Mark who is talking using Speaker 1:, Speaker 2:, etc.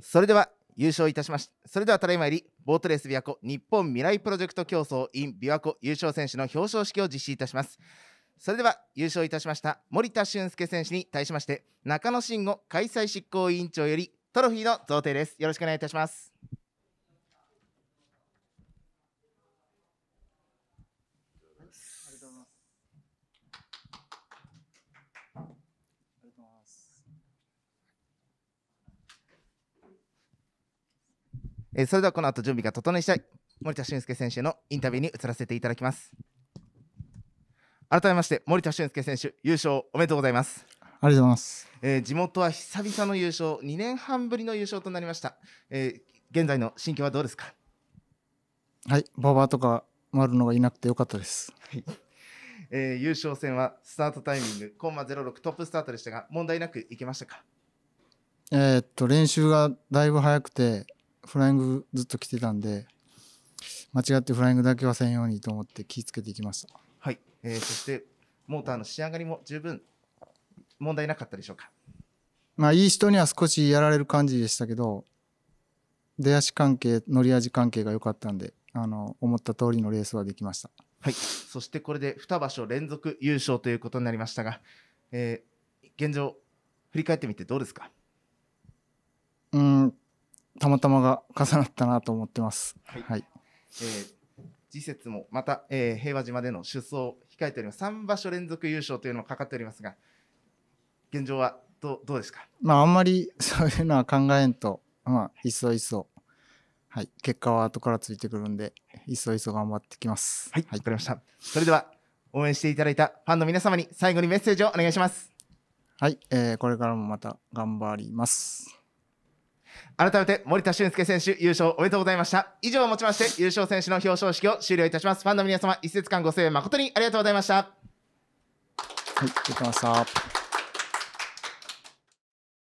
Speaker 1: それでは優勝いたしましたそれではただいまよりボートレース琵琶湖日本未来プロジェクト競争 in 琵琶湖優勝選手の表彰式を実施いたしますそれでは優勝いたしました森田俊介選手に対しまして中野慎吾開催執行委員長よりトロフィーの贈呈ですよろしくお願いいたしますありがとうございますえー、それではこの後準備が整い次第森田俊介選手のインタビューに移らせていただきます改めまして森田俊介選手優勝おめでとうございますありが
Speaker 2: とうございます、
Speaker 1: えー、地元は久々の優勝2年半ぶりの優勝となりました、えー、現在の心境はどうですか
Speaker 2: はいババとか回るのがいなくてよかったです、はい
Speaker 1: えー、優勝戦はスタートタイミングコンマ06トップスタートでしたが問題なくいけましたか
Speaker 2: えっと練習がだいぶ早くてフライングずっと来てたんで間違ってフライングだけはせんようにと思って気をつけていきました
Speaker 1: はい、えー、そしてモーターの仕上がりも十分問題なかったでしょうか
Speaker 2: まあいい人には少しやられる感じでしたけど出足関係乗り味関係が良かったんであの思った通りのレースはできましたはい
Speaker 1: そしてこれで2場所連続優勝ということになりましたが、えー、現状振り返ってみてどうですか
Speaker 2: うんたまたまが重なったなと思ってます。はい。はい、
Speaker 1: えー、次節もまた、えー、平和島での出走を控えております。3場所連続優勝というのもかかっておりますが、現状はどどうですか。
Speaker 2: まああんまりそういうのは考えんと、まあいっそいっそ。はい、結果は後からついてく
Speaker 1: るんで、いっそいっそ頑張ってきます。はい、わ、はい、かりました。それでは、応援していただいたファンの皆様に最後にメッセージをお願いします。はい、えー、これからもまた頑張ります。改めて森田俊介選手優勝おめでとうございました以上をもちまして優勝選手の表彰式を終了いたしますファンの皆様一節間ご声援誠にありがとうございました
Speaker 2: はい、できました。